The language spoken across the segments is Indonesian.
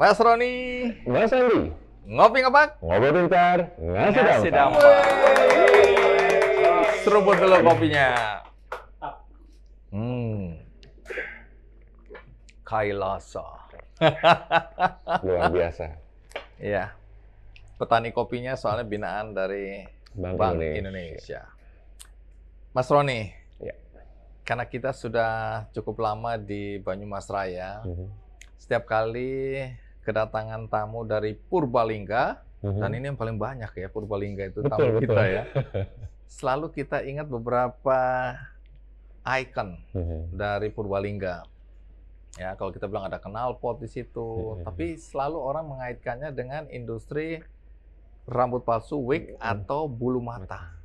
Mas Roni, Mas Andi, ngopi ngepak, Ngopi pintar, ngasih, ngasih dampak. Seruput dulu kopinya. Hmm. Kailasa. Luar biasa. Iya. Petani kopinya soalnya binaan dari Bank, Bank Indonesia. Indonesia. Mas Roni, ya. karena kita sudah cukup lama di Banyumas Raya, uh mhm. -huh. setiap kali kedatangan tamu dari Purbalingga mm-hmm. dan ini yang paling banyak ya Purbalingga itu betul, tamu betul. kita ya. Selalu kita ingat beberapa icon mm-hmm. dari Purbalingga. Ya, kalau kita bilang ada kenal knalpot di situ, mm-hmm. tapi selalu orang mengaitkannya dengan industri rambut palsu, wig mm-hmm. atau bulu mata.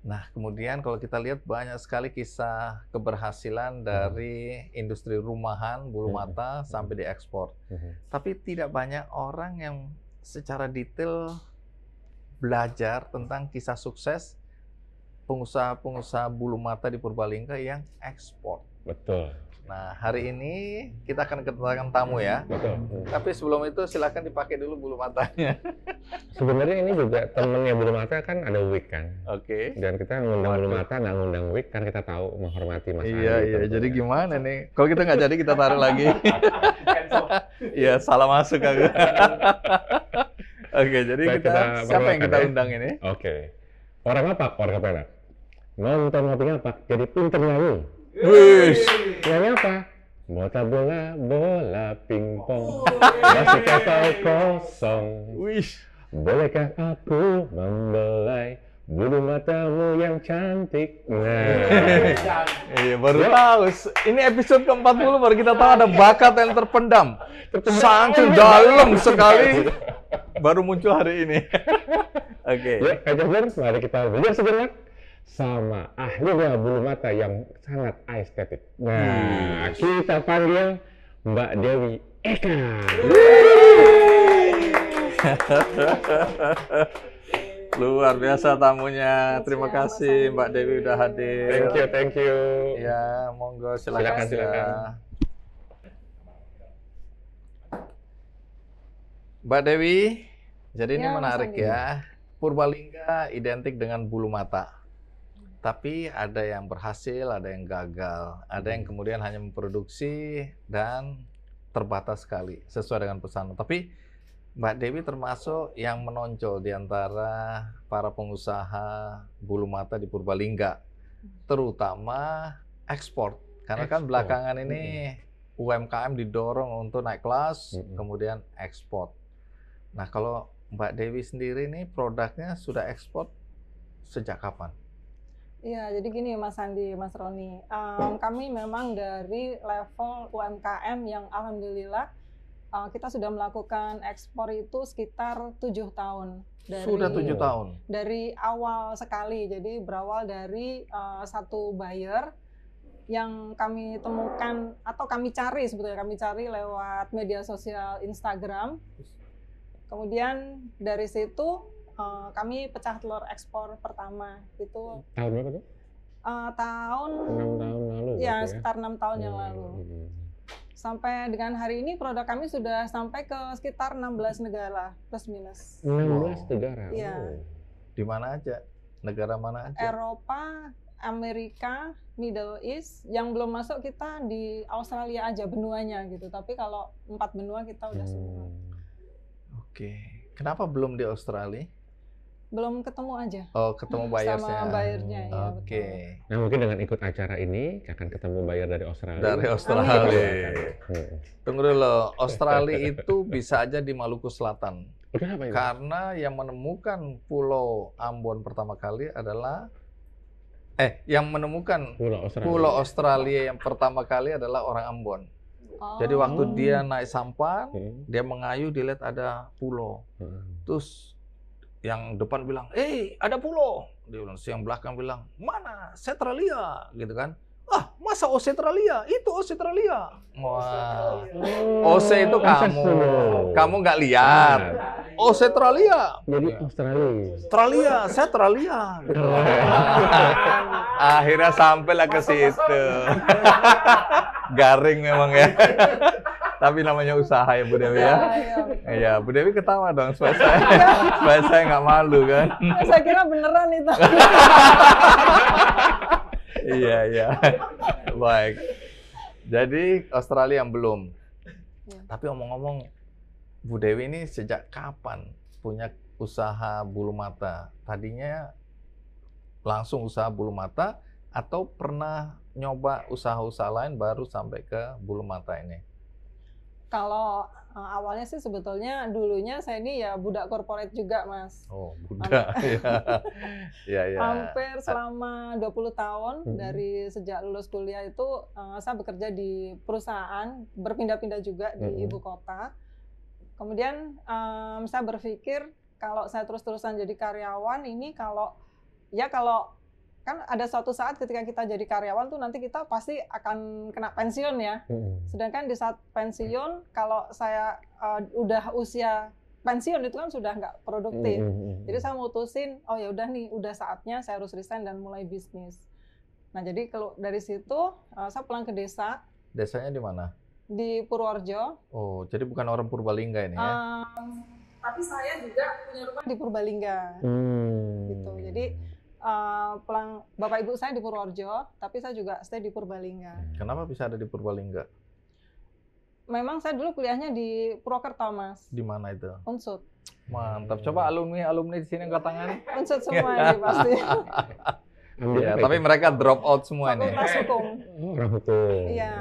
Nah, kemudian kalau kita lihat banyak sekali kisah keberhasilan hmm. dari hmm. industri rumahan, bulu hmm. mata, hmm. sampai diekspor. Hmm. Tapi tidak banyak orang yang secara detail belajar tentang kisah sukses pengusaha-pengusaha bulu mata di Purbalingga yang ekspor. Betul. Nah, hari ini kita akan kedatangan tamu ya. Betul. Tapi sebelum itu silahkan dipakai dulu bulu matanya. Sebenarnya ini juga temennya bulu mata kan ada wig kan. Oke. Okay. Dan kita ngundang bulu mata nggak ngundang wig kan kita tahu menghormati Mas Iya, Ali, iya. Gitu. Jadi gimana nih? Kalau kita nggak jadi kita taruh lagi. Iya, salah masuk aku. Oke, jadi Baik, kita, kita siapa yang kita ya? undang ini? Oke. Okay. Orang apa? Orang apa? Nonton ngopi apa jadi pinter nyanyi. Wih, yang apa? Bola bola bola pingpong masih oh, kosong kosong. Wih, bolehkah aku membelai bulu matamu yang cantik? Nah, iya baru tahu. Ini episode ke-40 baru kita tahu ada bakat yang terpendam. Sangat dalam sekali baru muncul hari ini. Oke. Okay. Ya, Kak mari kita belajar sebentar sama ahlinya bulu mata yang sangat estetik. Nah, hmm. kita panggil Mbak Dewi Eka. Luar biasa tamunya. Terima kasih Mbak Dewi udah hadir. Thank you, thank you. Ya, monggo silakan. Silakan, silakan. Mbak Dewi, jadi ya, ini menarik ya. Purbalingga identik dengan bulu mata tapi ada yang berhasil, ada yang gagal, ada yang hmm. kemudian hanya memproduksi dan terbatas sekali sesuai dengan pesan. Tapi Mbak Dewi termasuk yang menonjol di antara para pengusaha bulu mata di Purbalingga, hmm. terutama ekspor. Karena export. kan belakangan ini UMKM didorong untuk naik kelas, hmm kemudian ekspor. Nah, kalau Mbak Dewi sendiri ini produknya sudah ekspor sejak kapan? Iya, jadi gini Mas Andi, Mas Roni. Um, kami memang dari level UMKM yang alhamdulillah uh, kita sudah melakukan ekspor itu sekitar tujuh tahun. Dari, sudah tujuh tahun. Dari awal sekali, jadi berawal dari uh, satu buyer yang kami temukan atau kami cari sebetulnya kami cari lewat media sosial Instagram. Kemudian dari situ Eh, kami pecah telur ekspor pertama itu tahun berapa tuh? Uh, tahun enam tahun lalu ya, ya? sekitar enam tahun hmm. yang lalu hmm, hmm, hmm. sampai dengan hari ini produk kami sudah sampai ke sekitar 16 negara plus minus 16 negara ya. oh. di mana aja negara mana aja Eropa Amerika, Middle East, yang belum masuk kita di Australia aja benuanya gitu. Tapi kalau empat benua kita udah hmm. semua. Oke, okay. kenapa belum di Australia? belum ketemu aja. Oh, ketemu bayarnya. Sama buyernya ya. Oke. Okay. Nah, mungkin dengan ikut acara ini akan ketemu bayar dari Australia. Dari Australia. Amin. Iya. Tunggu dulu, Australia itu bisa aja di Maluku Selatan. Kenapa ya? Karena yang menemukan Pulau Ambon pertama kali adalah eh yang menemukan Pulau Australia, Pulau Australia yang pertama kali adalah orang Ambon. Oh. Jadi waktu oh. dia naik sampan, okay. Hmm. dia mengayuh, dilihat ada pulau. Hmm. Terus yang depan bilang, eh ada pulau. Dia bilang, yang belakang bilang, mana? Australia, gitu kan. Ah, masa Australia? Itu Australia. Wah. OC itu kamu. Kamu nggak lihat. Australia. Jadi iya. Australia. Australia, saya Australia. Akhirnya sampailah ke situ. Garing memang ya. Tapi namanya usaha ya Bu Dewi ya. Iya, iya, Bu Dewi ketawa dong supaya saya, supaya saya nggak malu kan. Saya kira beneran itu. Iya, iya. Baik. Jadi Australia yang belum. Ya. Tapi omong-omong, Bu Dewi ini sejak kapan punya usaha bulu mata? Tadinya langsung usaha bulu mata atau pernah nyoba usaha-usaha lain baru sampai ke bulu mata ini? Kalau uh, awalnya sih sebetulnya dulunya saya ini ya budak korporat juga, Mas. Oh, budak. Ya. ya, ya. Hampir ah. selama 20 tahun hmm. dari sejak lulus kuliah itu uh, saya bekerja di perusahaan, berpindah-pindah juga di hmm. ibu kota. Kemudian um, saya berpikir kalau saya terus-terusan jadi karyawan ini kalau ya kalau kan ada suatu saat ketika kita jadi karyawan tuh nanti kita pasti akan kena pensiun ya. Sedangkan di saat pensiun kalau saya uh, udah usia pensiun itu kan sudah nggak produktif. Jadi saya mutusin, oh ya udah nih, udah saatnya saya harus resign dan mulai bisnis. Nah jadi kalau dari situ uh, saya pulang ke desa. Desanya di mana? Di Purworejo. Oh, jadi bukan orang Purbalingga ini ya? Uh, tapi saya juga punya rumah di Purbalingga. Hmm. Gitu. Jadi Eh, pulang bapak ibu saya di Purworejo, tapi saya juga stay di Purbalingga. Hmm. Kenapa bisa ada di Purbalingga? Memang saya dulu kuliahnya di Purwokerto, Mas. Di mana itu? Unsur. Mantap. Coba alumni alumni di sini angkat tangan. Unsur semua ini pasti. ya, tapi mereka drop out semua fakultas nih. Fakultas hukum. Hukum. Iya,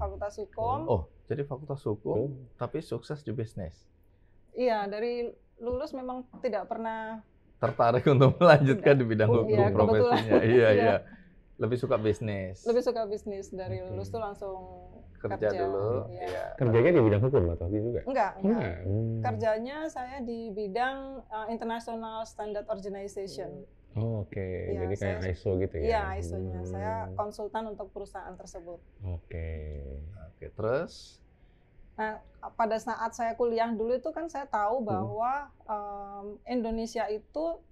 fakultas hukum. Oh, jadi fakultas hukum oh. tapi sukses di bisnis. Iya, dari lulus memang tidak pernah tertarik untuk melanjutkan di bidang iya, hukum ya, profesinya. Iya, iya, iya. Lebih suka bisnis. Lebih suka bisnis dari okay. lulus tuh langsung kerja, kerja dulu. Iya. iya. Kerjanya di bidang hukum atau di juga? Enggak, enggak. Hmm. Kerjanya saya di bidang uh, International Standard Organization. Oh, Oke, okay. ya, jadi kayak saya, ISO gitu ya? Iya, ISO-nya. Hmm. Saya konsultan untuk perusahaan tersebut. Oke. Okay. Oke, okay, terus Nah, pada saat saya kuliah dulu itu kan saya tahu hmm. bahwa um, Indonesia itu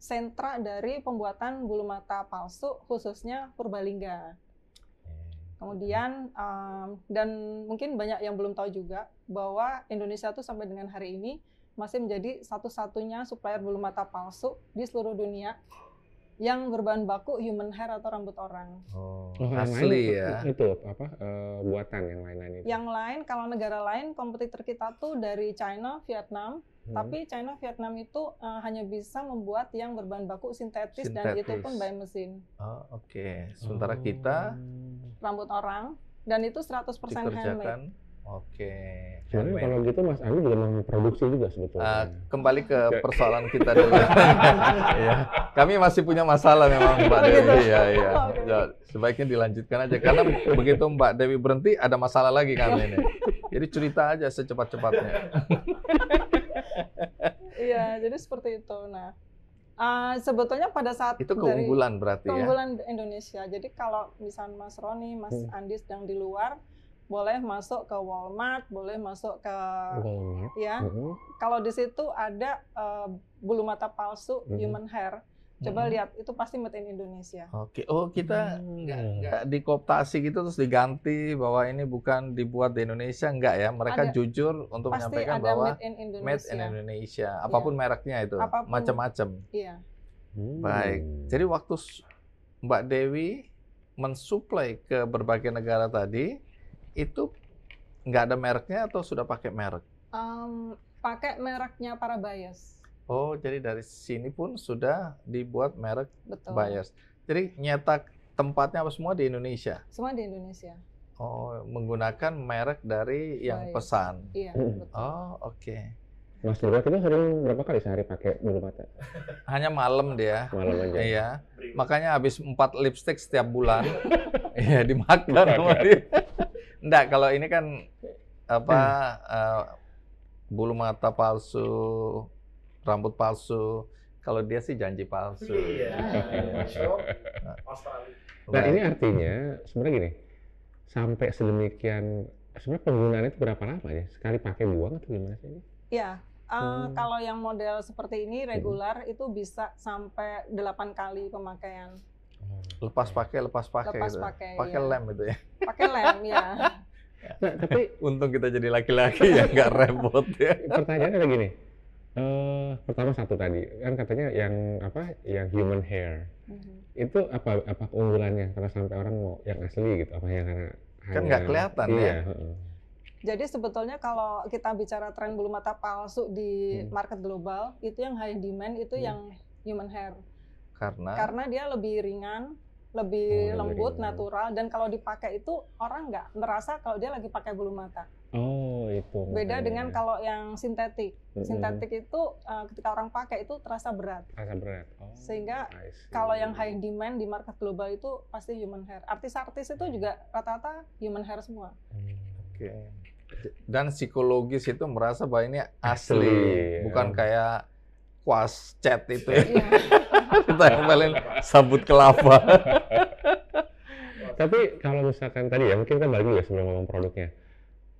sentra dari pembuatan bulu mata palsu khususnya Purbalingga. Kemudian um, dan mungkin banyak yang belum tahu juga bahwa Indonesia itu sampai dengan hari ini masih menjadi satu-satunya supplier bulu mata palsu di seluruh dunia yang berbahan baku human hair atau rambut orang. Oh, asli ya. Itu apa uh, buatan yang lain-lain itu. Yang lain kalau negara lain kompetitor kita tuh dari China, Vietnam, Hmm. Tapi China Vietnam itu uh, hanya bisa membuat yang berbahan baku sintetis, sintetis. dan itu pun by mesin. Oh, oke. Okay. Sementara oh. kita rambut orang dan itu 100% handmade. Oke. Jadi kalau gitu Mas Andi juga produksi juga sebetulnya. Uh, kembali ke persoalan kita dulu. ya. Kami masih punya masalah memang Mbak Dewi. ya, ya. Sebaiknya dilanjutkan aja karena begitu Mbak Dewi berhenti ada masalah lagi kami ini. Jadi cerita aja secepat-cepatnya. Iya, jadi seperti itu. Nah, uh, sebetulnya pada saat itu keunggulan dari, berarti ya? keunggulan ya. Indonesia. Jadi kalau misalnya Mas Roni, Mas hmm. Andi sedang di luar, boleh masuk ke Walmart, boleh masuk ke Walmart. ya. Mm-hmm. Kalau di situ ada uh, bulu mata palsu mm-hmm. human hair. Coba hmm. lihat, itu pasti made in Indonesia. Oke, okay. oh kita hmm. nggak hmm. dikoptasi gitu terus diganti bahwa ini bukan dibuat di Indonesia enggak ya? Mereka ada, jujur untuk pasti menyampaikan ada bahwa made in Indonesia. Made in Indonesia, iya. apapun yeah. mereknya itu, macam-macam. Iya. Hmm. Baik. Jadi waktu Mbak Dewi mensuplai ke berbagai negara tadi, itu nggak ada mereknya atau sudah pakai merek? Um, pakai mereknya para bias. Oh, jadi dari sini pun sudah dibuat merek Betul. bias. Jadi nyetak tempatnya apa semua di Indonesia? Semua di Indonesia. Oh, menggunakan merek dari yang bias. pesan. Iya, hmm. betul. Oh, oke. Okay. Mas Nurul, kita sering berapa kali sehari pakai bulu mata? Hanya malam dia. Malam aja. Iya. Makanya habis empat lipstick setiap bulan. Iya, dimakan sama dia. Enggak, kalau ini kan apa uh, bulu mata palsu, rambut palsu. Kalau dia sih janji palsu. Iya. iya, iya. Nah, nah, nah ini artinya sebenarnya gini, sampai sedemikian sebenarnya penggunaan itu berapa lama ya? Sekali pakai buang atau gimana sih? Iya, Uh, hmm. Kalau yang model seperti ini hmm. regular hmm. itu bisa sampai 8 kali pemakaian. Hmm. Lepas pakai, lepas pakai. Lepas gitu. pakai. Pakai iya. lem gitu ya. Pakai lem ya. Nah, tapi untung kita jadi laki-laki ya nggak repot ya. Pertanyaannya kayak gini. Uh, pertama satu tadi kan katanya yang apa yang human hair mm-hmm. itu apa apa keunggulannya karena sampai orang mau yang asli gitu apa yang karena kan nggak kelihatan ya. iya, ya. Jadi sebetulnya kalau kita bicara tren bulu mata palsu di hmm. market global itu yang high demand itu hmm. yang human hair. Karena karena dia lebih ringan, lebih oh, lembut, ringan. natural dan kalau dipakai itu orang nggak merasa kalau dia lagi pakai bulu mata. Oh, itu. Beda dengan ya. kalau yang sintetik. Sintetik mm-hmm. itu uh, ketika orang pakai itu terasa berat. Terasa berat. Oh, Sehingga kalau yang high demand di market global itu pasti human hair. Artis-artis itu hmm. juga rata-rata human hair semua. Hmm, Oke. Okay. Dan psikologis itu merasa bahwa ini asli, asli. bukan kayak kuas cat itu. Ya. Iya yang Evelyn sabut kelapa. Tapi kalau misalkan tadi ya mungkin kita balik dulu ya sebelum ngomong produknya.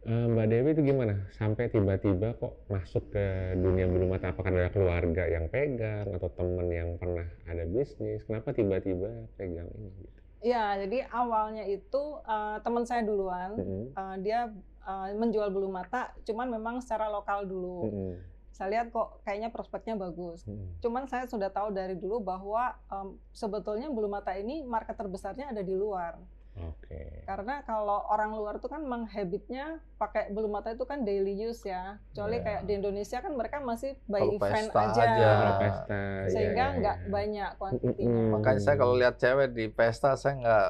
Eh, Mbak Dewi itu gimana? Sampai tiba-tiba kok masuk ke dunia bulu mata? Apakah ada keluarga yang pegang atau temen yang pernah ada bisnis? Kenapa tiba-tiba pegang ini? Ya, jadi awalnya itu uh, teman saya duluan, mm -hmm. uh, dia uh, menjual bulu mata, cuman memang secara lokal dulu. Mm -hmm saya lihat kok kayaknya prospeknya bagus. Hmm. Cuman saya sudah tahu dari dulu bahwa um, sebetulnya bulu mata ini market terbesarnya ada di luar. Okay. Karena kalau orang luar itu kan menghabitnya pakai bulu mata itu kan daily use ya. Kecuali yeah. kayak di Indonesia kan mereka masih by kalau event pesta aja. aja. Iya, pesta, iya, Sehingga iya, nggak yeah, banyak kuantitinya. Hmm. Makanya saya kalau lihat cewek di pesta saya nggak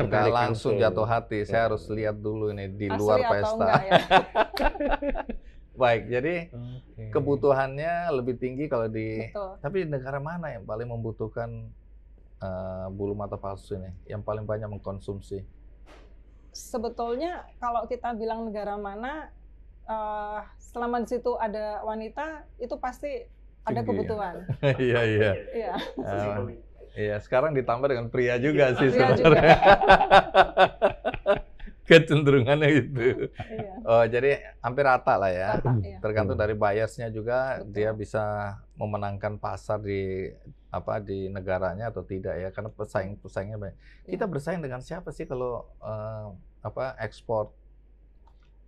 Tertarik langsung jatuh hati. Saya harus lihat dulu ini di Asli luar pesta. Atau baik. Jadi okay. kebutuhannya lebih tinggi kalau di Betul. tapi negara mana yang paling membutuhkan uh, bulu mata palsu ini? Yang paling banyak mengkonsumsi? Sebetulnya kalau kita bilang negara mana uh, selama di situ ada wanita itu pasti tinggi, ada ya? kebutuhan. Iya, iya. Iya. Eh, iya, sekarang ditambah dengan pria juga iya, sih sebenarnya. kecenderungannya gitu. Iya. Oh, jadi hampir rata lah ya. Rata, iya. Tergantung dari biasnya juga Betul. dia bisa memenangkan pasar di apa di negaranya atau tidak ya karena pesaing-pesaingnya banyak. Iya. Kita bersaing dengan siapa sih kalau uh, apa ekspor?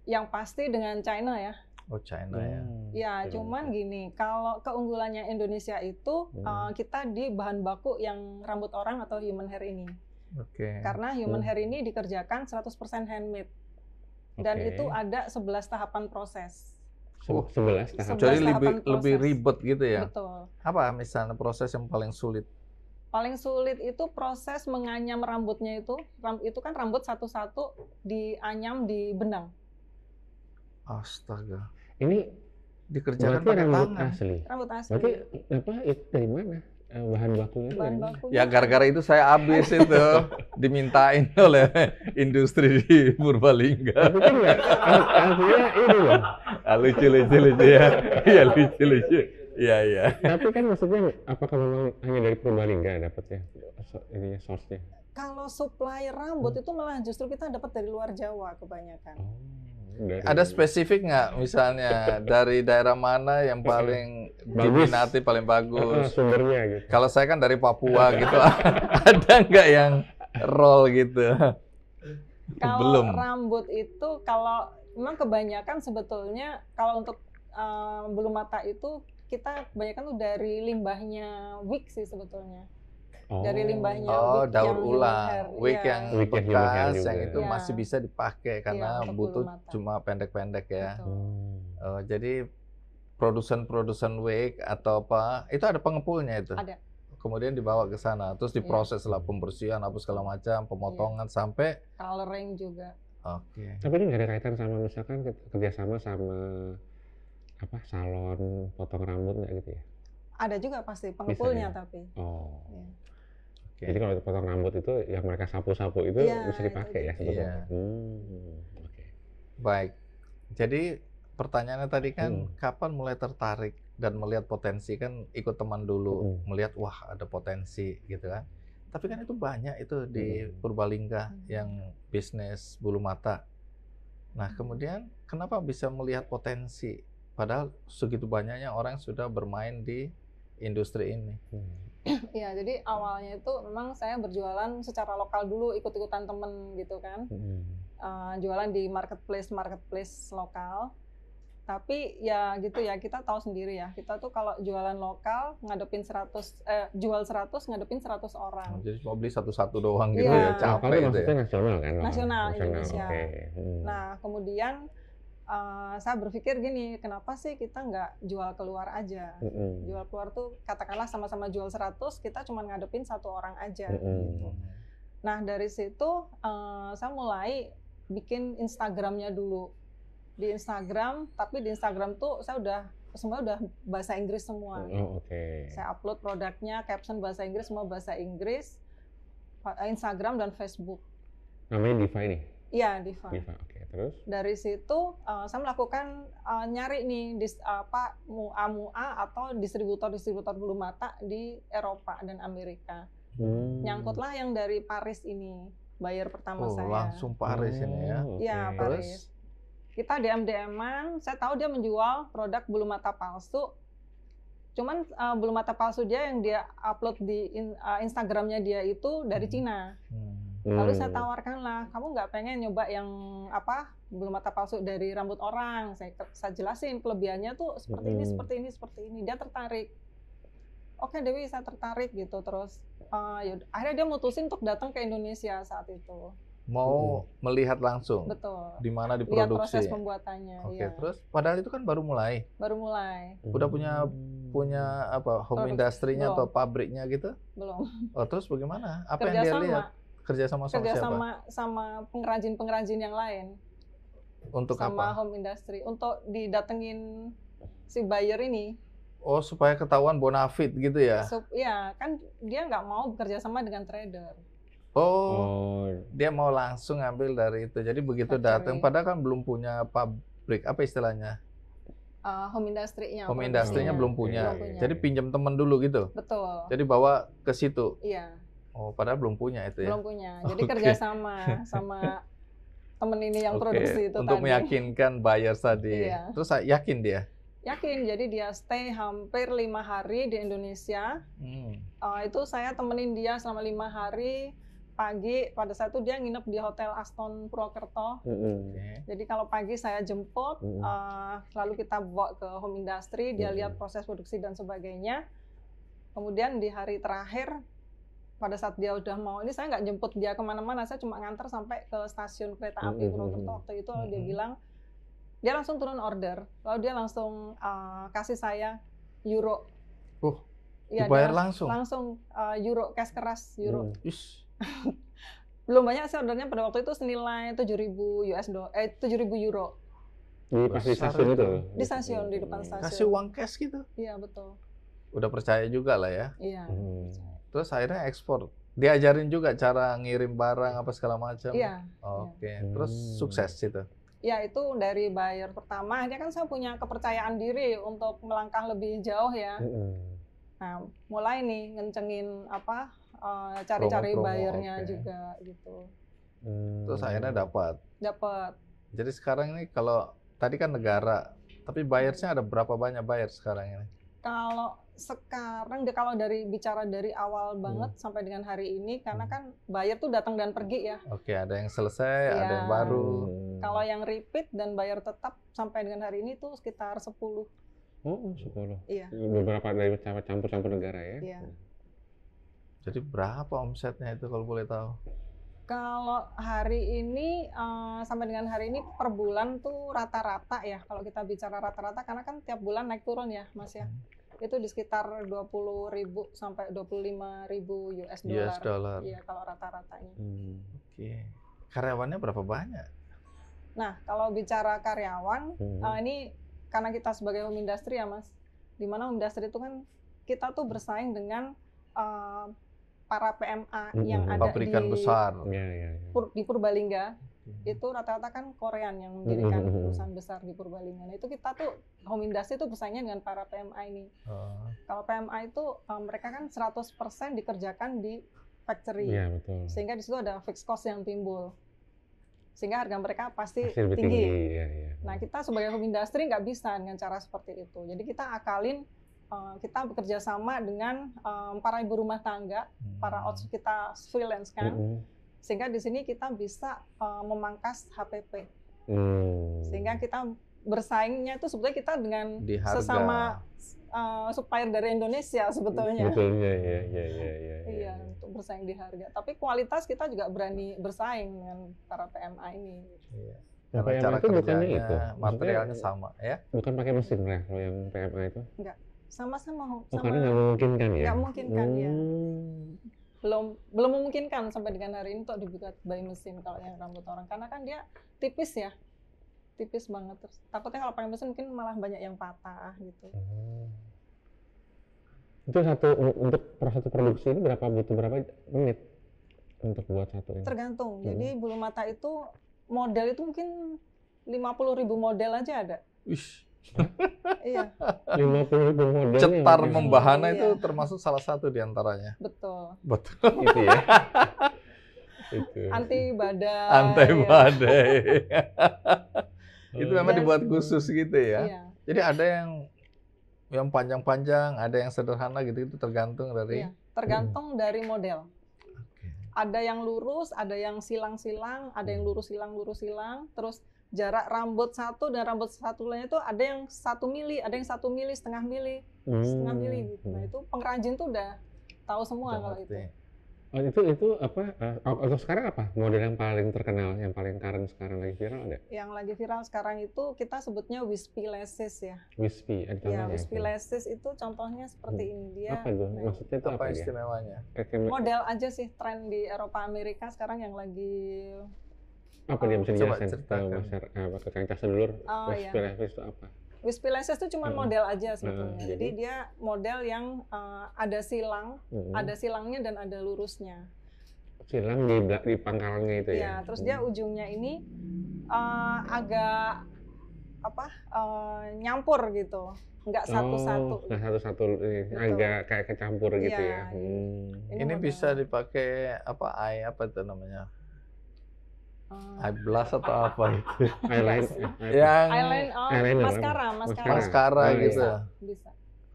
Yang pasti dengan China ya. Oh China ya. hmm. ya. Ya okay. cuman gini kalau keunggulannya Indonesia itu eh, hmm. uh, kita di bahan baku yang rambut orang atau human hair ini. Okay. Karena human hair ini dikerjakan 100% handmade. Dan okay. itu ada 11 tahapan proses. Oh, 11 tahapan. 11 Jadi lebih proses. lebih ribet gitu ya. Betul. Apa misalnya proses yang paling sulit? Paling sulit itu proses menganyam rambutnya itu. itu kan rambut satu-satu dianyam di benang. Astaga. Ini dikerjakan pakai rambut tangan. asli. Rambut asli. Berarti apa itu dari mana? Eh, bahan bakunya bahan ya? bakunya. ya gara-gara itu saya habis itu dimintain oleh industri di Purbalingga kan ya, kan, kan artinya ini ya ah, lucu lucu lucu ya ya lucu lucu ya ya tapi kan maksudnya apakah memang hanya dari Purbalingga dapat ya ini ya, nya kalau supply rambut hmm. itu malah justru kita dapat dari luar Jawa kebanyakan oh dari... Ada spesifik nggak misalnya dari daerah mana yang paling diminati, paling bagus? Sumbernya gitu. Kalau saya kan dari Papua gitu, ada nggak yang roll gitu? Kalau Belum. rambut itu kalau memang kebanyakan sebetulnya kalau untuk uh, bulu mata itu kita kebanyakan tuh dari limbahnya wig sih sebetulnya oh. dari limbahnya. Oh, daur ulang. Iya. Wig yang wig bekas yang, yang itu ya. masih bisa dipakai iya, karena ya, butuh mata. cuma pendek-pendek ya. Hmm. Uh, jadi produsen-produsen wig atau apa itu ada pengepulnya itu. Ada. Kemudian dibawa ke sana, terus iya. diproses ya. lah pembersihan apa segala macam, pemotongan ya. sampai coloring juga. Oke. Okay. Tapi ini nggak ada kaitan sama misalkan kerjasama sama apa salon potong rambut nggak gitu ya? Ada juga pasti pengepulnya ya? tapi. Oh. Okay. Jadi kalau potong rambut itu yang mereka sapu-sapu itu yeah, bisa dipakai ya gitu. sebetulnya. Yeah. Hmm. Okay. Baik. Jadi pertanyaannya tadi kan hmm. kapan mulai tertarik dan melihat potensi kan ikut teman dulu hmm. melihat wah ada potensi gitu kan. Tapi kan itu banyak itu di hmm. Purbalingga hmm. yang bisnis bulu mata. Nah, hmm. kemudian kenapa bisa melihat potensi padahal segitu banyaknya orang sudah bermain di industri ini? Hmm. Iya, jadi awalnya itu memang saya berjualan secara lokal dulu, ikut-ikutan temen gitu kan. Hmm. Uh, jualan di marketplace marketplace lokal. Tapi ya gitu ya, kita tahu sendiri ya. Kita tuh kalau jualan lokal ngadepin 100 eh, jual 100 ngadepin 100 orang. Oh, jadi cuma beli satu-satu doang gitu ya, ya capek lokal gitu ya. Maksudnya ya. nasional kan? Nasional, nasional Indonesia. Okay. Hmm. Nah, kemudian Eh, saya berpikir gini, kenapa sih kita nggak jual keluar aja? Mm -hmm. Jual keluar tuh katakanlah sama-sama jual 100, kita cuma ngadepin satu orang aja. Mm -hmm. Nah dari situ uh, saya mulai bikin Instagramnya dulu di Instagram, tapi di Instagram tuh saya udah semua udah bahasa Inggris semua. Oh, Oke. Okay. Saya upload produknya, caption bahasa Inggris, semua bahasa Inggris, Instagram dan Facebook. Namanya Divine nih Iya, Diva. Diva, oke. Okay. Terus? Dari situ uh, saya melakukan uh, nyari nih dis, apa mua-mua atau distributor-distributor bulu mata di Eropa dan Amerika. Hmm. Nyangkutlah yang dari Paris ini, bayar pertama oh, saya. langsung Paris hmm. ini ya. Oh, iya, okay. Paris. Kita DM-DM-an, saya tahu dia menjual produk bulu mata palsu. Cuman uh, bulu mata palsu dia yang dia upload di in, uh, Instagramnya dia itu dari hmm. Cina. Hmm Hmm. Lalu saya tawarkan lah, kamu nggak pengen nyoba yang apa bulu mata palsu dari rambut orang? Saya, saya jelasin kelebihannya tuh seperti ini, hmm. seperti ini, seperti ini. Dia tertarik. Oke Dewi, saya tertarik gitu. Terus uh, akhirnya dia mutusin untuk datang ke Indonesia saat itu. Mau hmm. melihat langsung. Betul. Di mana diproduksi. Lihat proses pembuatannya. Oke. Okay. Ya. Terus padahal itu kan baru mulai. Baru mulai. Udah punya hmm. punya apa home industrinya atau pabriknya gitu? Belum. Oh terus bagaimana? Apa Kerjasama. yang dia lihat? kerja sama sama kerja sama sama pengrajin-pengrajin yang lain. Untuk sama apa? home industry. Untuk didatengin si buyer ini. Oh, supaya ketahuan bonafit gitu ya? Sup, ya, kan dia nggak mau bekerja sama dengan trader. Oh, oh, dia mau langsung ngambil dari itu. Jadi begitu datang, padahal kan belum punya pabrik. Apa istilahnya? uh, home industry-nya. Home industry-nya iya. belum punya. Belum punya. Jadi pinjam temen dulu gitu. Betul. Jadi bawa ke situ. Iya. Oh, padahal belum punya itu ya? Belum punya. Jadi okay. kerjasama sama temen ini yang okay. produksi itu Untuk tadi. meyakinkan buyer tadi. Iya. Terus ah, yakin dia? Yakin. Jadi dia stay hampir lima hari di Indonesia. Hmm. Uh, itu saya temenin dia selama lima hari pagi pada saat itu dia nginep di hotel Aston Purwokerto. okay. Jadi kalau pagi saya jemput, mm uh, lalu kita bawa ke home industry, dia mm lihat proses produksi dan sebagainya. Kemudian di hari terakhir pada saat dia udah mau ini saya nggak jemput dia kemana-mana saya cuma ngantar sampai ke stasiun kereta api Purwokerto mm waktu itu dia bilang dia langsung turun order lalu dia langsung uh, kasih saya euro uh ya, dibayar dia langsung langsung uh, euro cash keras euro mm. belum banyak sih ordernya pada waktu itu senilai 7.000 US do eh 7.000 euro di stasiun itu di stasiun di depan mm. stasiun kasih uang cash gitu iya betul udah percaya juga lah ya iya hmm. Terus akhirnya ekspor. Diajarin juga cara ngirim barang apa segala macam. Iya. Oke. Okay. Iya. Terus hmm. sukses itu. Ya itu dari buyer pertama, aja kan saya punya kepercayaan diri untuk melangkah lebih jauh ya. hmm Nah, mulai nih ngencengin apa uh, cari-cari bayarnya okay. juga gitu. Hmm. Terus akhirnya dapat. Dapat. Jadi sekarang ini kalau tadi kan negara, tapi buyersnya ada berapa banyak buyer sekarang ini? Kalau sekarang deh kalau dari bicara dari awal hmm. banget hmm. sampai dengan hari ini karena hmm. kan bayar tuh datang dan pergi ya. Oke, ada yang selesai, ya. ada yang iya. baru. Kalau yang repeat dan bayar tetap sampai dengan hari ini tuh sekitar 10. Oh, sepuluh 10. Iya. Beberapa dari campur-campur negara ya. Iya. Jadi berapa omsetnya itu kalau boleh tahu? Kalau hari ini uh, sampai dengan hari ini per bulan tuh rata-rata ya kalau kita bicara rata-rata karena kan tiap bulan naik turun ya Mas ya. Hmm itu di sekitar 20 ribu sampai 25 ribu US dollar. US dollar. Iya, kalau rata-ratanya. Hmm. Oke. Okay. Karyawannya berapa banyak? Nah, kalau bicara karyawan, hmm. uh, ini karena kita sebagai home industry ya, Mas. Di mana home industry itu kan kita tuh bersaing dengan uh, para PMA hmm. yang ada Pabrikan besar. Pur, di Purbalingga Iya. itu rata-rata kan Korean yang mendirikan mm-hmm. perusahaan besar di Purbalingga. Nah, itu kita tuh home industry itu bersaingnya dengan para PMI nih. Uh. Kalau PMI itu um, eh, mereka kan 100% dikerjakan di factory. Yeah, betul. Sehingga di situ ada fixed cost yang timbul. Sehingga harga mereka pasti, Hasil tinggi. tinggi ya, ya. Nah, kita sebagai home industry nggak bisa dengan cara seperti itu. Jadi kita akalin eh, kita bekerja sama dengan um, eh, para ibu rumah tangga, hmm. para outsource kita freelance kan, hmm sehingga di sini kita bisa uh, memangkas HPP. Hmm. Sehingga kita bersaingnya itu sebetulnya kita dengan di harga. sesama uh, supplier dari Indonesia sebetulnya. Betulnya ya, ya, ya, ya. Iya, ya. untuk bersaing di harga. Tapi kualitas kita juga berani bersaing dengan para PMA ini. ya, Nah, PMA cara itu bukannya itu, materialnya sama ya? Bukan pakai mesin ya, kalau yang PMA itu? Enggak, sama-sama. Oh, sama, oh, karena nggak memungkinkan ya? Nggak memungkinkan ya? hmm. ya belum belum memungkinkan sampai dengan hari ini untuk dibuka by mesin kalau yang rambut orang karena kan dia tipis ya tipis banget terus takutnya kalau pakai mesin mungkin malah banyak yang patah gitu hmm. itu satu untuk proses produksi ini berapa butuh berapa menit untuk buat satu ini? tergantung hmm. jadi bulu mata itu model itu mungkin lima puluh ribu model aja ada Ish iya. Cetar membahana iya. itu termasuk salah satu diantaranya. Betul. Betul. Itu ya. itu. Anti badai. Anti badai. itu memang Dan, dibuat khusus gitu ya. Iya. Jadi ada yang yang panjang-panjang, ada yang sederhana gitu itu tergantung dari. Iya. Tergantung hmm. dari model. Ada yang lurus, ada yang silang-silang, ada yang hmm. lurus silang lurus silang, terus jarak rambut satu dan rambut satu lainnya itu ada yang satu mili, ada yang satu mili, setengah mili, hmm. setengah mili hmm. gitu. Nah itu pengrajin tuh udah tahu semua kalau itu. Oh, itu itu apa? Uh, atau sekarang apa model yang paling terkenal, yang paling keren sekarang lagi viral ada? Yang lagi viral sekarang itu kita sebutnya wispy lashes ya. Wispy, ada iya, ya, wispy ya? lashes itu contohnya seperti hmm. ini dia. Apa itu? Maksudnya itu apa, apa istimewanya? Dia? Model aja sih tren di Eropa Amerika sekarang yang lagi apa dia mesti oh, dijelaskan ke masyarakat eh, ke kang Casen dulu wispilensis oh, iya. itu apa wispilensis itu cuma model aja sebetulnya. jadi? jadi dia model yang uh, ada silang, ada silangnya dan ada lurusnya. Silang di, di pangkalnya itu ya. ya terus dia ujungnya ini uh, agak apa uh, nyampur gitu nggak oh, satu-satu oh, nggak satu-satu gitu. agak kayak kecampur gitu iya, ya, ya. Hmm. ini, ini bisa dipakai apa ai apa itu namanya Oh. eyeblush atau apa itu eyeliner yang oh, eyeliner maskara maskara, maskara iya. gitu bisa.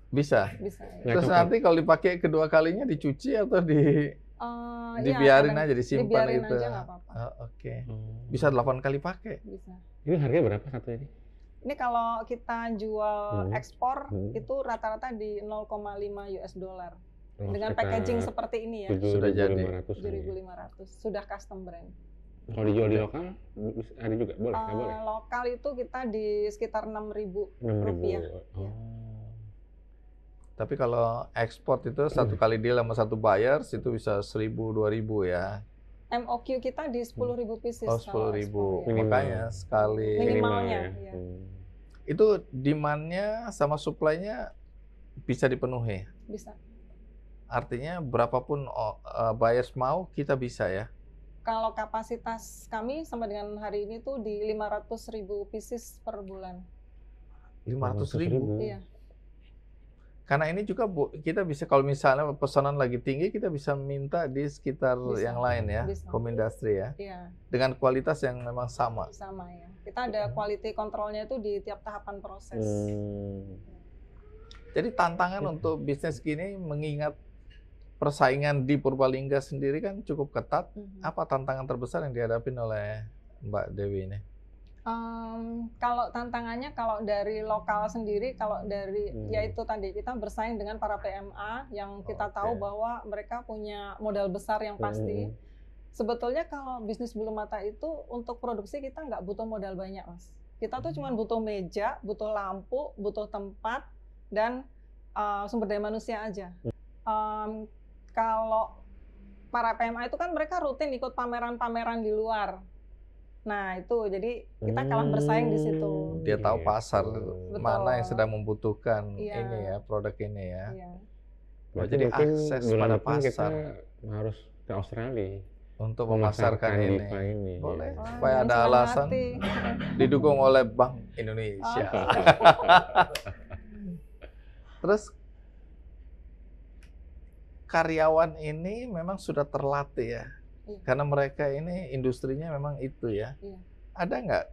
bisa bisa bisa terus nanti kalau dipakai kedua kalinya dicuci atau di uh, dibiarin ya, aja disimpan dibiarin gitu aja apa-apa. Oh, oke okay. hmm. bisa delapan kali pakai bisa ini harganya berapa satu ini ini kalau kita jual hmm. ekspor hmm. itu rata-rata di 0,5 US dollar oh, dengan packaging seperti ini ya sudah jadi 7500 sudah custom brand kalau dijual di lokal ada juga boleh, uh, boleh. Lokal itu kita di sekitar enam ribu. Rupiah. Oh. Ya. Tapi kalau ekspor itu satu hmm. kali deal sama satu buyer itu bisa seribu dua ribu ya. MOQ kita di hmm. sepuluh ribu pieces. Oh, 10.000. Iya. Makanya sekali minimalnya. Ya. Itu demand sama supply-nya bisa dipenuhi. Bisa. Artinya berapapun eh, buyers mau kita bisa ya kalau kapasitas kami sama dengan hari ini tuh di 500 ribu pieces per bulan. 500 ribu? Iya. Karena ini juga Bu, kita bisa kalau misalnya pesanan lagi tinggi kita bisa minta di sekitar bisa, yang lain ya, bisa. home ya. Iya. Dengan kualitas yang memang sama. Sama ya. Kita ada hmm. quality controlnya itu di tiap tahapan proses. Hmm. Jadi tantangan untuk bisnis gini mengingat persaingan di Purbalingga sendiri kan cukup ketat. Mm-hmm. Apa tantangan terbesar yang dihadapi oleh Mbak Dewi ini? Um, kalau tantangannya kalau dari lokal sendiri, kalau dari hmm. yaitu tadi kita bersaing dengan para PMA yang kita okay. tahu bahwa mereka punya modal besar yang pasti. Hmm. Sebetulnya kalau bisnis bulu mata itu untuk produksi kita nggak butuh modal banyak, mas. Kita tuh hmm. cuma butuh meja, butuh lampu, butuh tempat dan uh, sumber daya manusia aja. Hmm um, kalau para PMA itu kan mereka rutin ikut pameran-pameran di luar. Nah, itu jadi kita kalah hmm, bersaing di situ. Dia tahu gitu. pasar Betul. mana yang sedang membutuhkan iya. ini ya, produk ini ya. Iya. jadi akses pada pasar kita harus ke Australia untuk memasarkan ini. ini. Boleh. Oh, Supaya ada alasan hati. didukung oleh Bank Indonesia. Okay. Terus karyawan ini memang sudah terlatih ya. Iya. Karena mereka ini industrinya memang itu ya. Iya. Ada nggak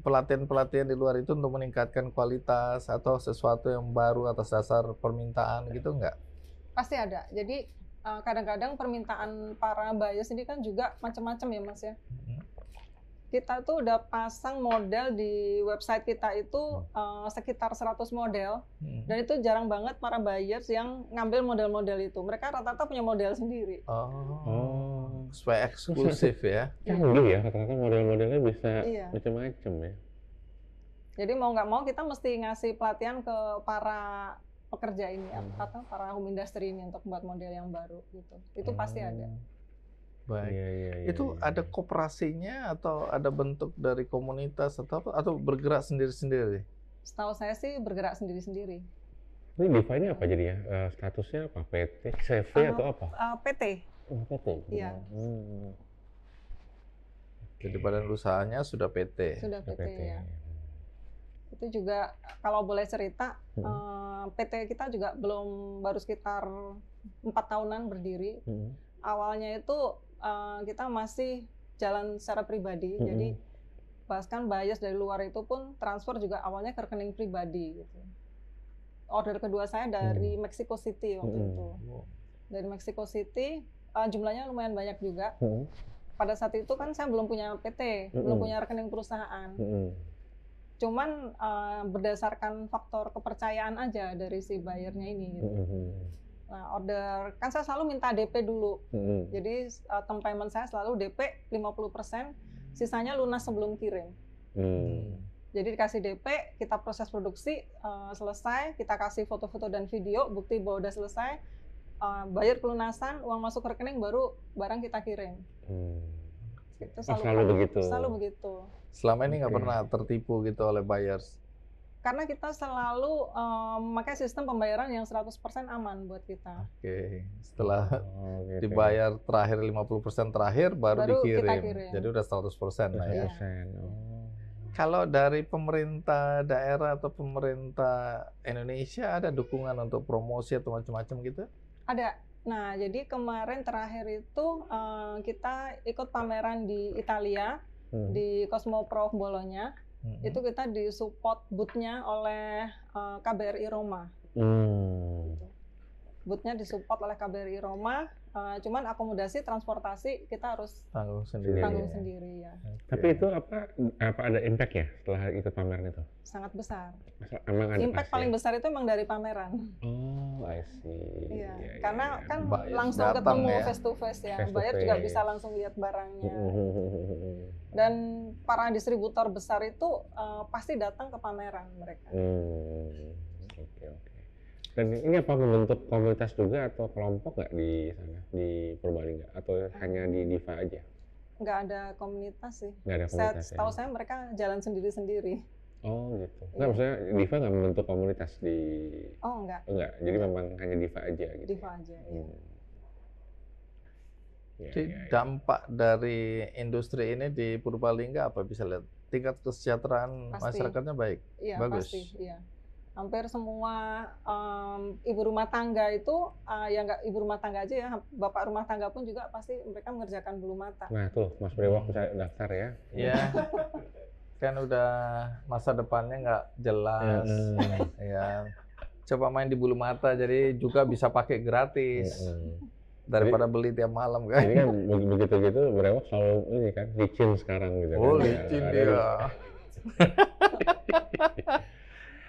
pelatihan-pelatihan di luar itu untuk meningkatkan kualitas atau sesuatu yang baru atas dasar permintaan gitu nggak? Pasti ada. Jadi eh, kadang-kadang permintaan para buyer ini kan juga macam-macam ya mas ya. Mm -hmm kita tuh udah pasang model di website kita itu uh, sekitar 100 model hmm. dan itu jarang banget para buyers yang ngambil model-model itu. Mereka rata-rata punya model sendiri. Oh. oh. Supaya eksklusif ya. Yang dulu ya rata-rata model-modelnya bisa iya. macam-macam ya. Jadi mau nggak mau kita mesti ngasih pelatihan ke para pekerja ini hmm. atau para home industry ini untuk buat model yang baru gitu. Itu hmm. pasti ada. Baik. Ya, ya, ya, itu ya, ada iya. kooperasinya atau ada bentuk dari komunitas atau apa atau bergerak sendiri-sendiri? Setahu saya sih bergerak sendiri-sendiri. Ini defi ini apa jadinya? Uh, statusnya apa? PT, CV uh, atau apa? Uh, eh, PT. Oh, PT. Iya. Hmm. Jadi badan usahanya sudah PT. Sudah PT, PT ya. Iya. Itu juga kalau boleh cerita, hmm. uh, eh, PT kita juga belum baru sekitar empat tahunan berdiri. Hmm. Awalnya itu Eh, kita masih jalan secara pribadi. Mm -hmm. Jadi bahkan bias dari luar itu pun transfer juga awalnya ke rekening pribadi gitu. Order kedua saya dari hmm. Mexico City waktu hmm. itu. Dari Mexico City uh, jumlahnya lumayan banyak juga. Hmm. Pada saat itu kan saya belum punya PT, hmm. belum punya rekening perusahaan. Hmm. Cuman uh, berdasarkan faktor kepercayaan aja dari si bayarnya ini gitu. Hmm Nah, order kan saya selalu minta DP dulu. Hmm. Jadi uh, term payment saya selalu DP 50%, sisanya lunas sebelum kirim. Hmm. Jadi dikasih DP, kita proses produksi uh, selesai, kita kasih foto-foto dan video bukti bahwa udah selesai, uh, bayar pelunasan, uang masuk ke rekening baru barang kita kirim. Hmm. Itu selalu, selalu begitu. Selalu begitu. Selama ini nggak okay. pernah tertipu gitu oleh buyers karena kita selalu um, sistem pembayaran yang 100% aman buat kita. Oke, okay. setelah oh, terakhir dibayar terakhir 50% terakhir baru, baru dikirim. kirim. Jadi udah 100% lah ya. Oh. Kalau dari pemerintah daerah atau pemerintah Indonesia ada dukungan untuk promosi atau macam-macam gitu? Ada. Nah, jadi kemarin terakhir itu uh, kita ikut pameran di Italia hmm. di Cosmoprof Bolonya hmm. itu kita di support bootnya oleh uh, eh, KBRI Roma. Hmm. Gitu boothnya disupport oleh KBRI Roma. Uh, cuman akomodasi, transportasi kita harus tanggung sendiri. Tanggung ya. sendiri ya. Okay. Tapi itu apa apa ada impact ya setelah ikut pameran itu? Sangat besar. Emang ada impact pasti. paling besar itu emang dari pameran. Oh, I see. Iya. iya, iya, iya. Kan ya, Karena kan Bias langsung ketemu ya. face to face ya. Face Bayar juga bisa langsung lihat barangnya. Dan para distributor besar itu uh, pasti datang ke pameran mereka. Hmm dan ini apa membentuk komunitas juga atau kelompok nggak di sana di Purbalingga atau hanya di Diva aja? Nggak ada komunitas sih. Nggak ada komunitas. Saya, ya. saya mereka jalan sendiri-sendiri. Oh gitu. Nggak iya. maksudnya Diva nggak membentuk komunitas di. Oh nggak. Nggak. Jadi memang hanya Diva aja gitu. Ya? Diva aja. Iya. Hmm. Ya, Jadi ya, ya. dampak dari industri ini di Purbalingga apa bisa lihat tingkat kesejahteraan pasti. masyarakatnya baik, ya, bagus. Pasti, ya hampir semua um, ibu rumah tangga itu uh, ya nggak ibu rumah tangga aja ya bapak rumah tangga pun juga pasti mereka mengerjakan bulu mata. Nah tuh Mas Brewok bisa daftar ya. Iya. kan udah masa depannya nggak jelas ya. ya. Coba main di bulu mata jadi juga bisa pakai gratis. daripada beli tiap malam kan. Ini kan begitu gitu Brewok selalu ini kan licin sekarang gitu. Oh kan. licin ya, dia.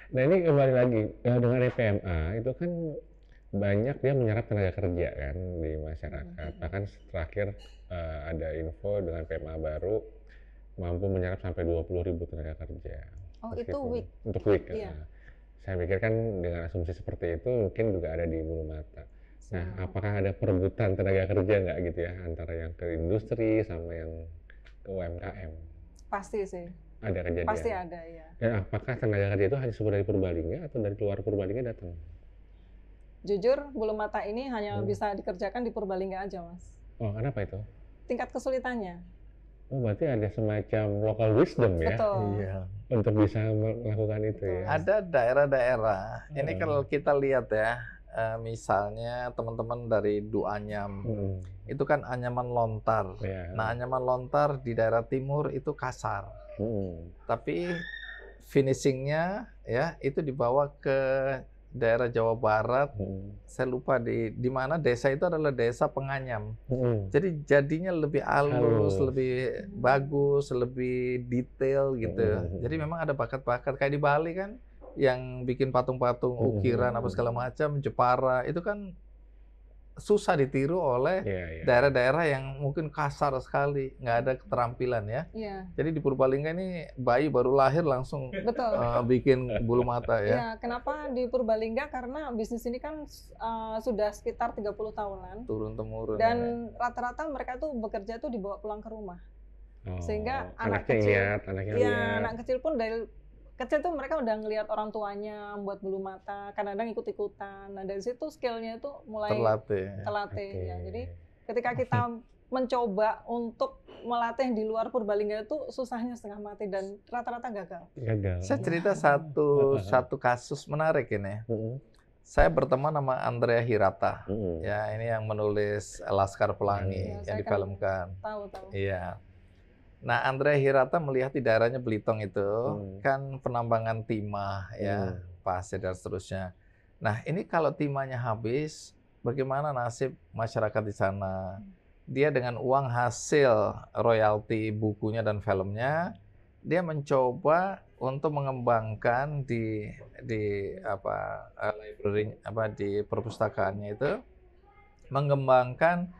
Nah ini kembali lagi ya, dengan PMA itu kan banyak dia menyerap tenaga kerja kan di masyarakat. Mm-hmm. Bahkan terakhir uh, ada info dengan PMA baru mampu menyerap sampai dua puluh ribu tenaga kerja. Oh Meskipun, itu week. Untuk week. Ya. Iya. Saya pikir kan dengan asumsi seperti itu mungkin juga ada di bulu mata. Nah, apakah ada perebutan tenaga kerja nggak gitu ya antara yang ke industri sama yang ke UMKM? Pasti sih ada kejadian. Kan Pasti ada ya. Dan apakah tenaga kerja itu hanya sumber dari Purbalingga atau dari luar Purbalingga datang? Jujur, bulu mata ini hanya hmm. bisa dikerjakan di Purbalingga aja, Mas. Oh, kenapa itu? Tingkat kesulitannya. Oh, berarti ada semacam local wisdom ya? Betul. Iya. Untuk bisa melakukan itu ya? Betul. ya? Ada daerah-daerah. Hmm. Ini kalau kita lihat ya, eh, misalnya teman-teman dari Duanyam, hmm. itu kan anyaman lontar. Yeah. Nah, anyaman lontar di daerah timur itu kasar Hmm. Tapi finishingnya ya itu dibawa ke daerah Jawa Barat. Hmm. Saya lupa di di mana desa itu adalah desa penganyam. Hmm. Jadi jadinya lebih halus, hmm. lebih bagus, lebih detail gitu. Hmm. Jadi memang ada bakat-bakat kayak di Bali kan yang bikin patung-patung hmm. ukiran hmm. apa segala macam, jepara itu kan susah ditiru oleh iya, iya. daerah-daerah yeah, yeah. yang mungkin kasar sekali, nggak ada keterampilan ya. Yeah. Jadi di Purbalingga ini bayi baru lahir langsung Betul. Uh, bikin bulu mata ya. Yeah, kenapa di Purbalingga? Karena bisnis ini kan uh, sudah sekitar 30 tahunan. Turun temurun. Dan ya. rata-rata ya. mereka tuh bekerja tuh dibawa pulang ke rumah. Oh, sehingga anak kecil, ya anak kecil pun dari kecil tuh mereka udah ngelihat orang tuanya buat bulu mata, kadang-kadang ikut-ikutan. Nah dari situ skillnya itu mulai terlatih. Terlatih okay. ya. Jadi ketika kita mencoba untuk melatih di luar Purbalingga itu susahnya setengah mati dan rata-rata gagal. Gagal. Saya cerita satu satu kasus menarik ini. Mm -hmm. Saya berteman sama Andrea Hirata, Mm -hmm. ya ini yang menulis Laskar Pelangi mm -hmm. yang kan difilmkan. Tahu tahu. Iya. Nah, Andre Hirata melihat di daerahnya Belitung itu hmm. kan penambangan timah ya, hmm. pasir dan seterusnya. Nah, ini kalau timahnya habis, bagaimana nasib masyarakat di sana? Dia dengan uang hasil royalti bukunya dan filmnya, dia mencoba untuk mengembangkan di di apa eh, library apa di perpustakaannya itu mengembangkan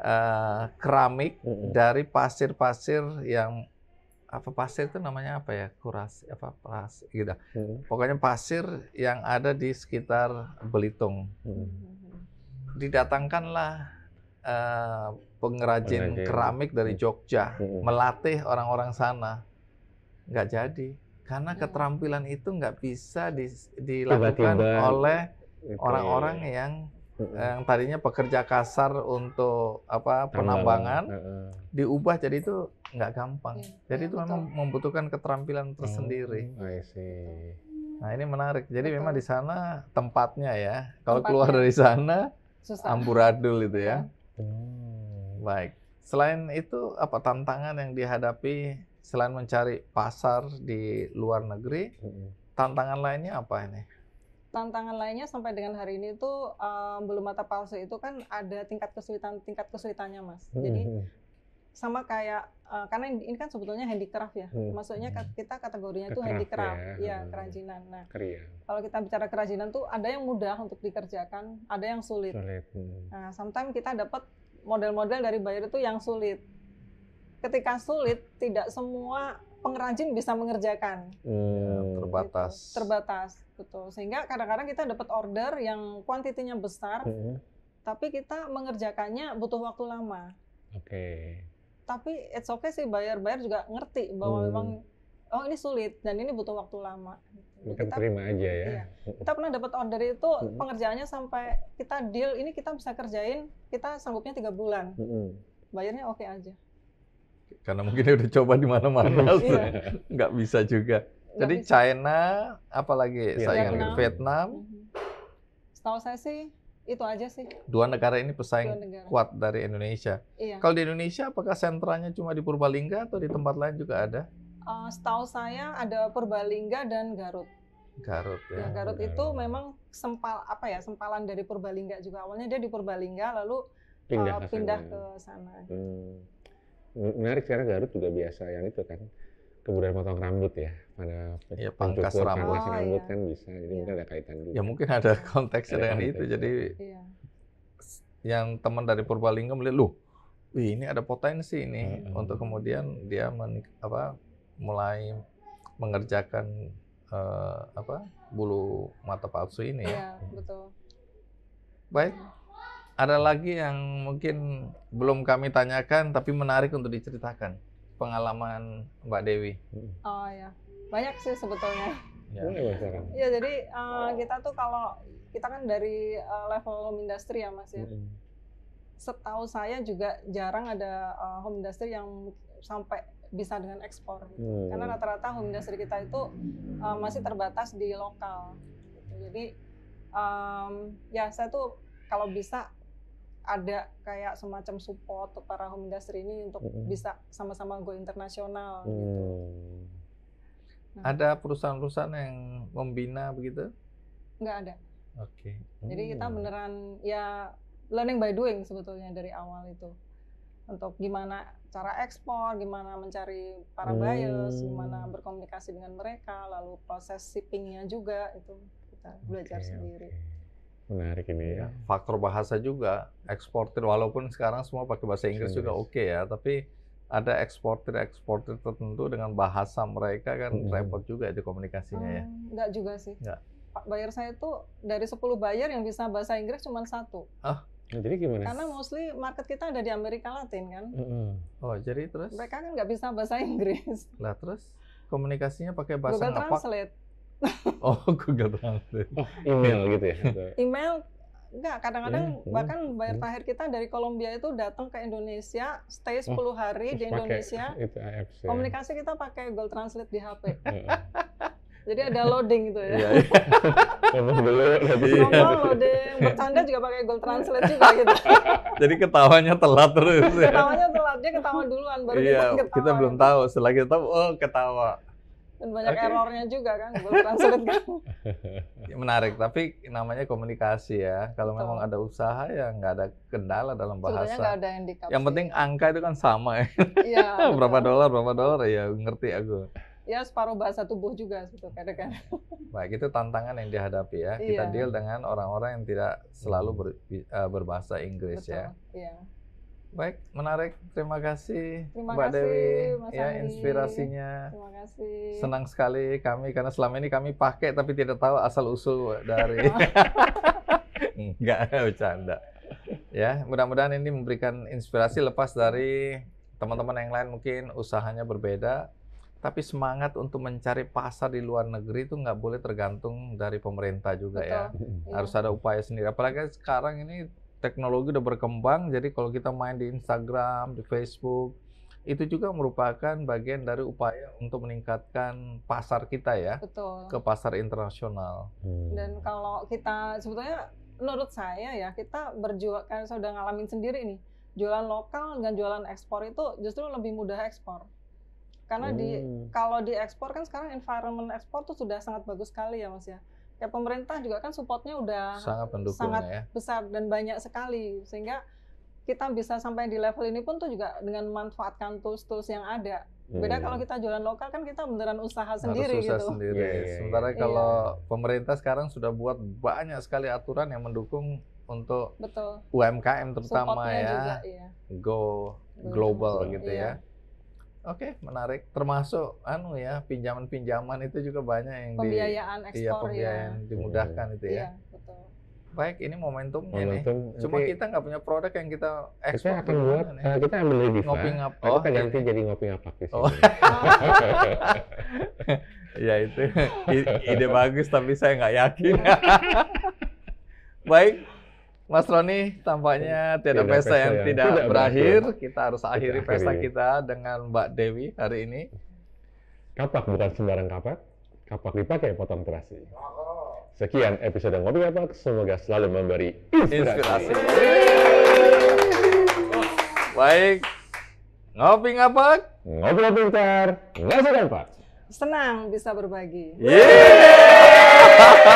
uh, keramik mm-hmm. dari pasir-pasir yang apa pasir itu namanya apa ya kuras apa peras gitu hmm. pokoknya pasir yang ada di sekitar Belitung hmm. didatangkanlah uh, pengrajin, pengrajin keramik dari Jogja hmm. melatih orang-orang sana nggak jadi karena keterampilan itu nggak bisa di, dilakukan Tiba-tiba. oleh gitu ya. orang-orang yang uh-uh. yang tadinya pekerja kasar untuk apa penambangan uh-uh. diubah jadi itu nggak gampang. Yeah. Jadi iya, itu memang membutuhkan keterampilan tersendiri. Oh, I see. Nah ini menarik. Jadi betul. memang di sana tempatnya ya. Kalau keluar dari sana Susah. amburadul itu ya. Iya. Hmm. Baik. Selain itu apa tantangan yang dihadapi selain mencari pasar di luar negeri, uh-huh. tantangan lainnya apa ini? tantangan lainnya sampai dengan hari ini itu um, eh, belum mata palsu itu kan ada tingkat kesulitan tingkat kesulitannya mas. Hmm. Jadi hmm, hmm. sama kayak uh, karena ini kan sebetulnya handicraft ya. Hmm. Maksudnya kita kategorinya itu handicraft, ya, ya kerajinan. Nah, Kria. kalau kita bicara kerajinan tuh ada yang mudah untuk dikerjakan, ada yang sulit. sulit. Nah, sometimes kita dapat model-model dari buyer itu yang sulit. Ketika sulit, tidak semua pengrajin bisa mengerjakan. Hmm, ya, terbatas. Gitu. Terbatas, betul. Sehingga kadang-kadang kita dapat order yang kuantitinya besar, hmm. tapi kita mengerjakannya butuh waktu lama. Oke. Okay. Tapi it's okay sih bayar-bayar juga ngerti bahwa hmm. memang oh ini sulit dan ini butuh waktu lama. Bukan kita terima aja ya. Iya. Hmm. Kita pernah dapat order itu -hmm. pengerjaannya sampai kita deal ini kita bisa kerjain kita sanggupnya tiga bulan. -hmm. Bayarnya oke okay aja. Karena mungkin udah coba di mana-mana, iya. nggak bisa juga. Jadi bisa. China, apalagi iya, saingan Vietnam. Vietnam. Mhm. Setahu saya sih itu aja sih. Dua negara ini pesaing negara. kuat dari Indonesia. Iya. Kalau di Indonesia, apakah sentranya cuma di Purbalingga atau di tempat lain juga ada? Uh, setahu saya ada Purbalingga dan Garut. Garut ya. Nah, Garut itu memang sempal apa ya sempalan dari Purbalingga juga awalnya dia di Purbalingga lalu pindah, uh, pindah ke sana. Hmm menarik sekarang Garut juga biasa yang itu kan kebudayaan potong rambut ya pada ya, pangkas rambut, pangkas rambut oh, kan bisa jadi iya. mungkin ada kaitan juga ya mungkin ada konteks ada dengan konteks itu juga. jadi iya. yang teman dari Purbalingga melihat loh ini ada potensi ini uh, untuk kemudian dia men, apa mulai mengerjakan uh, apa bulu mata palsu ini ya. Ya betul. Baik, iya ada lagi yang mungkin belum kami tanyakan tapi menarik untuk diceritakan pengalaman Mbak Dewi. Hmm. Oh ya, banyak sih sebetulnya. Ya, ya jadi uh, kita tuh kalau kita kan dari uh, level home industry ya Mas ya. Mm. Setahu saya juga jarang ada uh, home industry yang sampai bisa dengan ekspor. Mm. Karena rata-rata home industry kita itu uh, masih terbatas di lokal. Jadi um, ya saya tuh kalau bisa ada kayak semacam support untuk para home industry ini untuk hmm. bisa sama-sama go internasional hmm. gitu. Nah. Ada perusahaan-perusahaan yang membina begitu? Nggak ada. Oke. Okay. Hmm. Jadi kita hmm. beneran ya learning by doing sebetulnya dari awal itu. Untuk gimana cara ekspor, gimana mencari para hmm. buyers, gimana berkomunikasi dengan mereka, lalu proses shippingnya juga itu kita belajar okay, sendiri. Okay. Menarik ini ya. Iya, faktor bahasa juga, eksportir walaupun sekarang semua pakai bahasa Inggris Sini. juga oke okay ya, tapi ada eksportir-eksportir tertentu dengan bahasa mereka kan hmm. repot juga itu komunikasinya ya. hmm, ya. Enggak juga sih. Enggak. Pak bayar saya tuh dari 10 bayar yang bisa bahasa Inggris cuma satu. Ah, Nah, jadi gimana? Karena mostly market kita ada di Amerika Latin kan. Mm -hmm. Oh, jadi terus? Mereka kan nggak bisa bahasa Inggris. Lah terus komunikasinya pakai bahasa Google Translate. oh Google Translate oh, iya. email gitu ya email enggak kadang-kadang yeah, iya. bahkan bayar iya. terakhir kita dari Kolombia itu datang ke Indonesia stay 10 oh, hari di Indonesia itu komunikasi ya, ya. komunikasi kita pakai Google Translate di HP jadi ada loading gitu ya, ya ngomong dulu loading bercanda juga pakai Google Translate juga gitu jadi ketawanya telat terus ya. ketawanya telat dia ketawa duluan baru iya, kita, kita belum gitu. tahu setelah kita tahu oh ketawa dan banyak okay. errornya juga kan, belum sulit kan. Ya, menarik, tapi namanya komunikasi ya. Kalau Betul. memang ada usaha ya nggak ada kendala dalam bahasa. Nggak ada handicap. Yang penting angka itu kan sama ya. Iya. berapa dolar, berapa dolar ya ngerti aku. Ya separuh bahasa tubuh juga gitu kadang-kadang. Baik, itu tantangan yang dihadapi ya. Kita iya. deal dengan orang-orang yang tidak selalu hmm. ber, eh, berbahasa Inggris ya. Betul. ya. Iya. Baik, menarik. Terima kasih Terima Mbak kasih, Dewi Mas ya inspirasinya. Terima kasih. Senang sekali kami karena selama ini kami pakai tapi tidak tahu asal usul dari. Enggak bercanda. Ya, mudah-mudahan ini memberikan inspirasi lepas dari teman-teman yang lain mungkin usahanya berbeda tapi semangat untuk mencari pasar di luar negeri itu nggak boleh tergantung dari pemerintah juga ya. Betul. ya. Harus ada upaya sendiri. Apalagi sekarang ini teknologi udah berkembang, jadi kalau kita main di Instagram, di Facebook, itu juga merupakan bagian dari upaya untuk meningkatkan pasar kita ya Betul. ke pasar internasional. Hmm. Dan kalau kita sebetulnya menurut saya ya kita berjuang kan sudah ngalamin sendiri nih jualan lokal dengan jualan ekspor itu justru lebih mudah ekspor karena hmm. di kalau di ekspor kan sekarang environment ekspor tuh sudah sangat bagus sekali ya mas ya ya pemerintah juga kan supportnya udah sangat, sangat ya. besar dan banyak sekali sehingga kita bisa sampai di level ini pun tuh juga dengan memanfaatkan tools-tools yang ada. Yeah. Hmm. Beda kalau kita jualan lokal kan kita beneran usaha sendiri Harus usaha gitu. sendiri. Yeah, yeah, iya. Sementara yeah. kalau pemerintah sekarang sudah buat banyak sekali aturan yang mendukung untuk Betul. UMKM terutama ya. Juga, iya. Go iya. global yeah, gitu yeah. ya. Oke, okay, menarik. Termasuk anu ya, pinjaman-pinjaman itu juga banyak yang pembiayaan di, iya, ekspor iya, pembiayaan yang dimudahkan hmm. itu ya. Iya, betul. Baik, ini momentumnya Momentum, nih. Cuma kita nggak punya produk yang kita ekspor. Ya. Eh, kita akan buat, uh, kita ambil di Ngopi ngap. Kan oh, kan ganti jadi ngopi ngapak sih Oh. ya itu ide bagus tapi saya nggak yakin. Baik, Mas Roni, tampaknya tiada pesta, pesta yang, yang tidak, tidak berakhir. Kita harus akhiri kita pesta kita dengan Mbak Dewi hari ini. Kapak bukan sembarang kapak. Kapak dipakai potong terasi. Sekian episode Ngopi Kapak. Semoga selalu memberi inspirasi. inspirasi. Baik. Ngopi kapak Ngopi ngopi ngasih Nggak Senang bisa berbagi. Yeah!